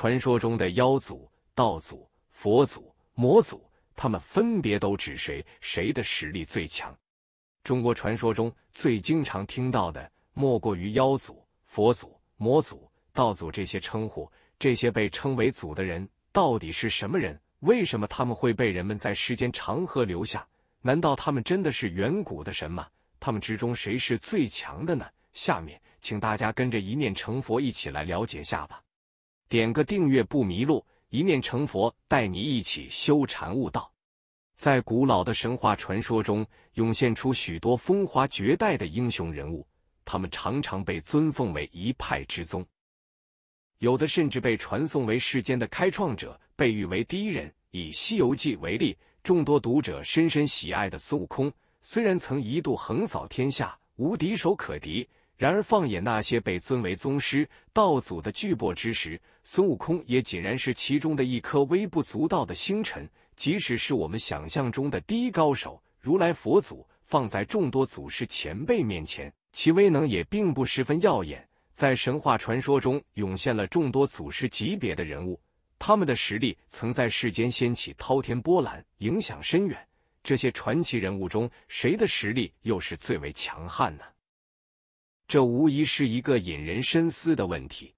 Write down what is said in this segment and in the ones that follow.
传说中的妖祖、道祖、佛祖、魔祖，他们分别都指谁？谁的实力最强？中国传说中最经常听到的，莫过于妖祖、佛祖、魔祖、道祖这些称呼。这些被称为祖的人，到底是什么人？为什么他们会被人们在时间长河留下？难道他们真的是远古的神吗？他们之中谁是最强的呢？下面，请大家跟着一念成佛一起来了解下吧。点个订阅不迷路，一念成佛，带你一起修禅悟道。在古老的神话传说中，涌现出许多风华绝代的英雄人物，他们常常被尊奉为一派之宗，有的甚至被传颂为世间的开创者，被誉为第一人。以《西游记》为例，众多读者深深喜爱的孙悟空，虽然曾一度横扫天下，无敌手可敌。然而，放眼那些被尊为宗师、道祖的巨擘之时，孙悟空也仅然是其中的一颗微不足道的星辰。即使是我们想象中的第一高手如来佛祖，放在众多祖师前辈面前，其威能也并不十分耀眼。在神话传说中，涌现了众多祖师级别的人物，他们的实力曾在世间掀起滔天波澜，影响深远。这些传奇人物中，谁的实力又是最为强悍呢？这无疑是一个引人深思的问题。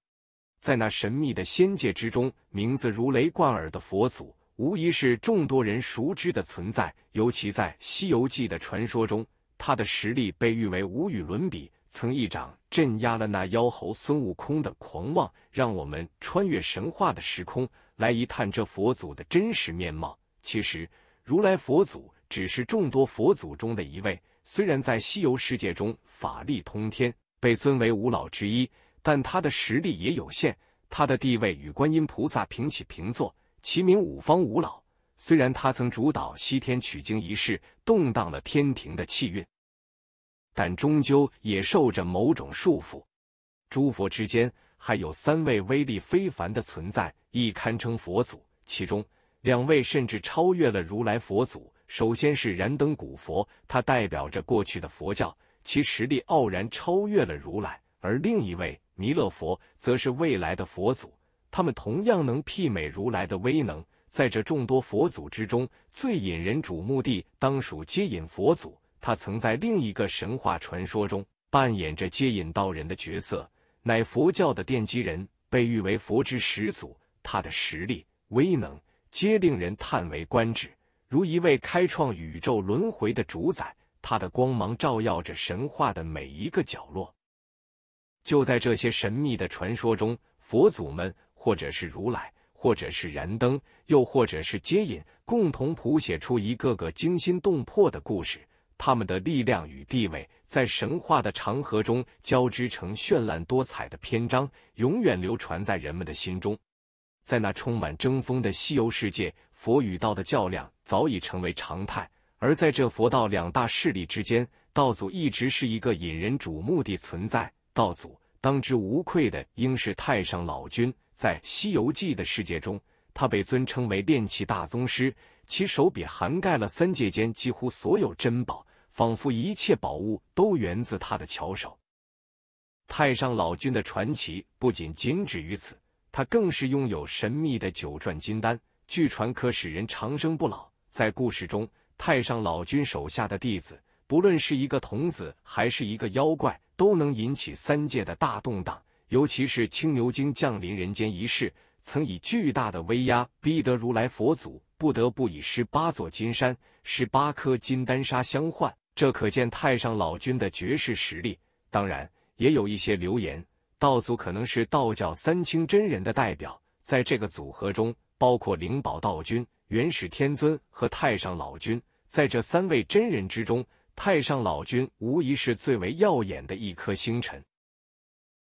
在那神秘的仙界之中，名字如雷贯耳的佛祖，无疑是众多人熟知的存在。尤其在《西游记》的传说中，他的实力被誉为无与伦比，曾一掌镇压了那妖猴孙悟空的狂妄。让我们穿越神话的时空，来一探这佛祖的真实面貌。其实，如来佛祖只是众多佛祖中的一位。虽然在西游世界中法力通天，被尊为五老之一，但他的实力也有限。他的地位与观音菩萨平起平坐，齐名五方五老。虽然他曾主导西天取经一事，动荡了天庭的气运，但终究也受着某种束缚。诸佛之间还有三位威力非凡的存在，亦堪称佛祖。其中两位甚至超越了如来佛祖。首先是燃灯古佛，他代表着过去的佛教。其实力傲然超越了如来，而另一位弥勒佛则是未来的佛祖。他们同样能媲美如来的威能。在这众多佛祖之中，最引人瞩目的当属接引佛祖。他曾在另一个神话传说中扮演着接引道人的角色，乃佛教的奠基人，被誉为佛之始祖。他的实力、威能皆令人叹为观止，如一位开创宇宙轮回的主宰。它的光芒照耀着神话的每一个角落。就在这些神秘的传说中，佛祖们，或者是如来，或者是燃灯，又或者是接引，共同谱写出一个个惊心动魄的故事。他们的力量与地位，在神话的长河中交织成绚烂多彩的篇章，永远流传在人们的心中。在那充满争锋的西游世界，佛与道的较量早已成为常态。而在这佛道两大势力之间，道祖一直是一个引人瞩目的存在。道祖当之无愧的应是太上老君。在《西游记》的世界中，他被尊称为炼器大宗师，其手笔涵盖了三界间几乎所有珍宝，仿佛一切宝物都源自他的巧手。太上老君的传奇不仅仅止于此，他更是拥有神秘的九转金丹，据传可使人长生不老。在故事中，太上老君手下的弟子，不论是一个童子还是一个妖怪，都能引起三界的大动荡。尤其是青牛精降临人间一事，曾以巨大的威压逼得如来佛祖不得不以十八座金山、十八颗金丹砂相换。这可见太上老君的绝世实力。当然，也有一些流言，道祖可能是道教三清真人的代表，在这个组合中，包括灵宝道君。元始天尊和太上老君，在这三位真人之中，太上老君无疑是最为耀眼的一颗星辰。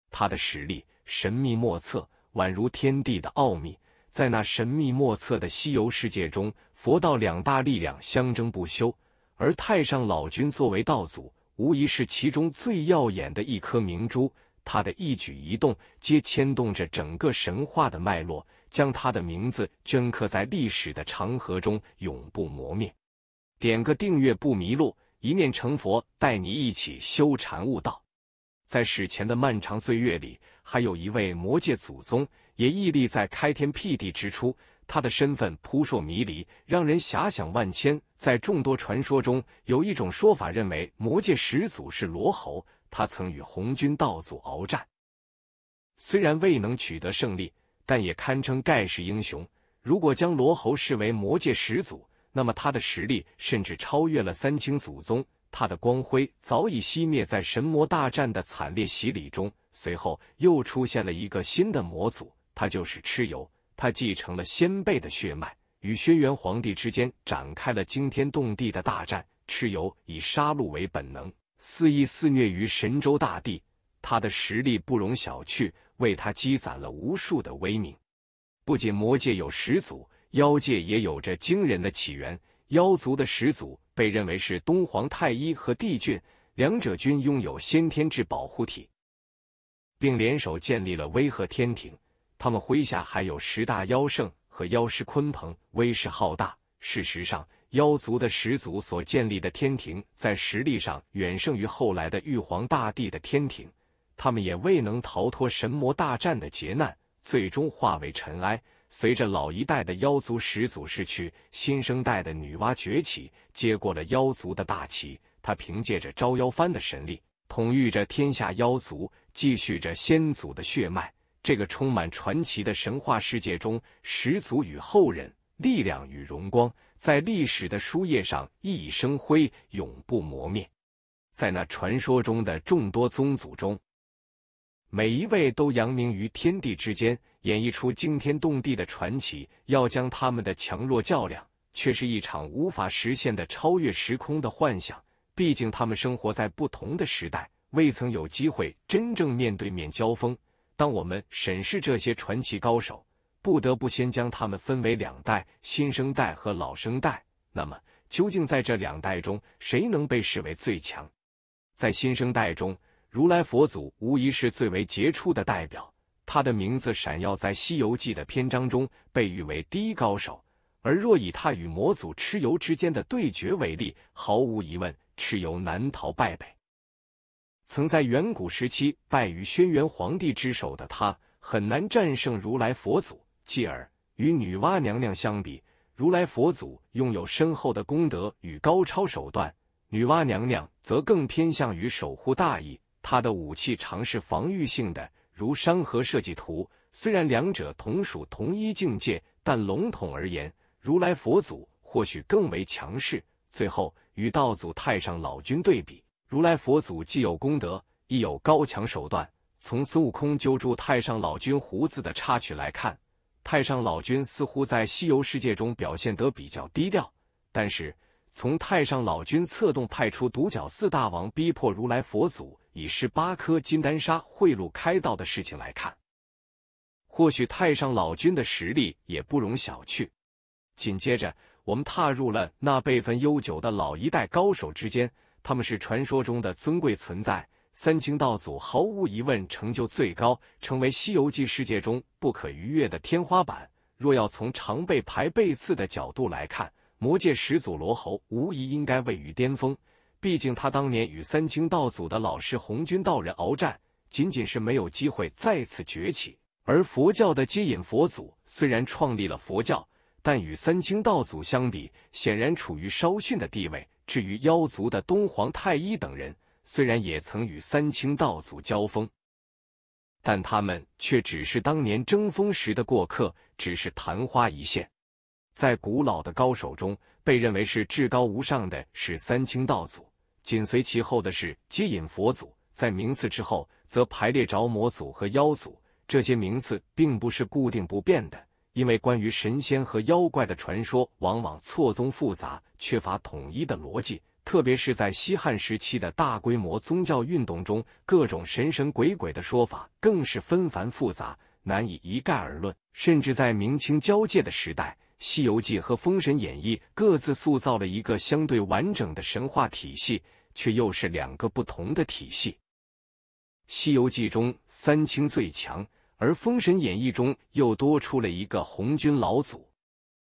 他的实力神秘莫测，宛如天地的奥秘。在那神秘莫测的西游世界中，佛道两大力量相争不休，而太上老君作为道祖，无疑是其中最耀眼的一颗明珠。他的一举一动，皆牵动着整个神话的脉络。将他的名字镌刻在历史的长河中，永不磨灭。点个订阅不迷路，一念成佛，带你一起修禅悟道。在史前的漫长岁月里，还有一位魔界祖宗也屹立在开天辟地之初，他的身份扑朔迷离，让人遐想万千。在众多传说中，有一种说法认为魔界始祖是罗侯，他曾与红军道祖鏖战，虽然未能取得胜利。但也堪称盖世英雄。如果将罗侯视为魔界始祖，那么他的实力甚至超越了三清祖宗。他的光辉早已熄灭在神魔大战的惨烈洗礼中。随后又出现了一个新的魔祖，他就是蚩尤。他继承了先辈的血脉，与轩辕皇帝之间展开了惊天动地的大战。蚩尤以杀戮为本能，肆意肆虐于神州大地。他的实力不容小觑。为他积攒了无数的威名。不仅魔界有始祖，妖界也有着惊人的起源。妖族的始祖被认为是东皇太一和帝俊，两者均拥有先天至保护体，并联手建立了威赫天庭。他们麾下还有十大妖圣和妖师鲲鹏，威势浩大。事实上，妖族的始祖所建立的天庭，在实力上远胜于后来的玉皇大帝的天庭。他们也未能逃脱神魔大战的劫难，最终化为尘埃。随着老一代的妖族始祖逝去，新生代的女娲崛起，接过了妖族的大旗。她凭借着招妖幡的神力，统御着天下妖族，继续着先祖的血脉。这个充满传奇的神话世界中，始祖与后人，力量与荣光，在历史的书页上熠熠生辉，永不磨灭。在那传说中的众多宗族中，每一位都扬名于天地之间，演绎出惊天动地的传奇。要将他们的强弱较量，却是一场无法实现的超越时空的幻想。毕竟他们生活在不同的时代，未曾有机会真正面对面交锋。当我们审视这些传奇高手，不得不先将他们分为两代：新生代和老生代。那么，究竟在这两代中，谁能被视为最强？在新生代中。如来佛祖无疑是最为杰出的代表，他的名字闪耀在《西游记》的篇章中，被誉为第一高手。而若以他与魔祖蚩尤之间的对决为例，毫无疑问，蚩尤难逃败北。曾在远古时期败于轩辕皇帝之手的他，很难战胜如来佛祖。继而与女娲娘娘相比，如来佛祖拥有深厚的功德与高超手段，女娲娘娘则更偏向于守护大义。他的武器常是防御性的，如山河设计图。虽然两者同属同一境界，但笼统而言，如来佛祖或许更为强势。最后，与道祖太上老君对比，如来佛祖既有功德，亦有高强手段。从孙悟空揪住太上老君胡子的插曲来看，太上老君似乎在西游世界中表现得比较低调，但是。从太上老君策动派出独角四大王逼迫如来佛祖以十八颗金丹砂贿赂开道的事情来看，或许太上老君的实力也不容小觑。紧接着，我们踏入了那辈分悠久的老一代高手之间，他们是传说中的尊贵存在。三清道祖毫无疑问成就最高，成为西游记世界中不可逾越的天花板。若要从常被排辈次的角度来看。魔界始祖罗侯无疑应该位于巅峰，毕竟他当年与三清道祖的老师红军道人鏖战，仅仅是没有机会再次崛起。而佛教的接引佛祖虽然创立了佛教，但与三清道祖相比，显然处于稍逊的地位。至于妖族的东皇太一等人，虽然也曾与三清道祖交锋，但他们却只是当年争锋时的过客，只是昙花一现。在古老的高手中，被认为是至高无上的，是三清道祖；紧随其后的是接引佛祖。在名次之后，则排列着魔祖和妖祖。这些名次并不是固定不变的，因为关于神仙和妖怪的传说往往错综复杂，缺乏统一的逻辑。特别是在西汉时期的大规模宗教运动中，各种神神鬼鬼的说法更是纷繁复杂，难以一概而论。甚至在明清交界的时代。《西游记》和《封神演义》各自塑造了一个相对完整的神话体系，却又是两个不同的体系。《西游记》中三清最强，而《封神演义》中又多出了一个红军老祖。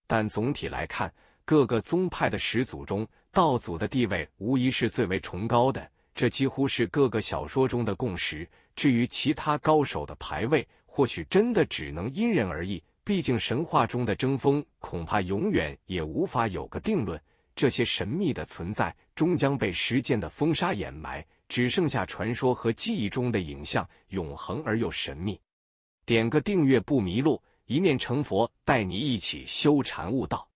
但总体来看，各个宗派的始祖中，道祖的地位无疑是最为崇高的，这几乎是各个小说中的共识。至于其他高手的排位，或许真的只能因人而异。毕竟，神话中的争锋恐怕永远也无法有个定论。这些神秘的存在终将被时间的风沙掩埋，只剩下传说和记忆中的影像，永恒而又神秘。点个订阅不迷路，一念成佛，带你一起修禅悟道。